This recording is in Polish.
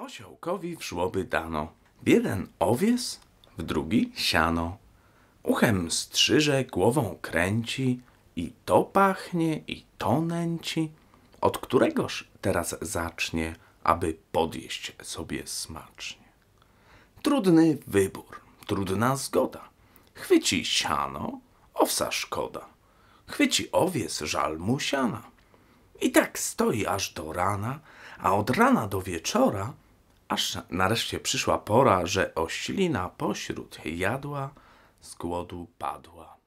Osiołkowi w żłoby dano, w jeden owies, w drugi siano. Uchem strzyże, głową kręci, i to pachnie, i to nęci. Od któregoż teraz zacznie, aby podjeść sobie smacznie? Trudny wybór, trudna zgoda. Chwyci siano, owsa szkoda. Chwyci owies, żal mu siana. I tak stoi aż do rana, a od rana do wieczora aż nareszcie przyszła pora, że oślina pośród jadła z głodu padła.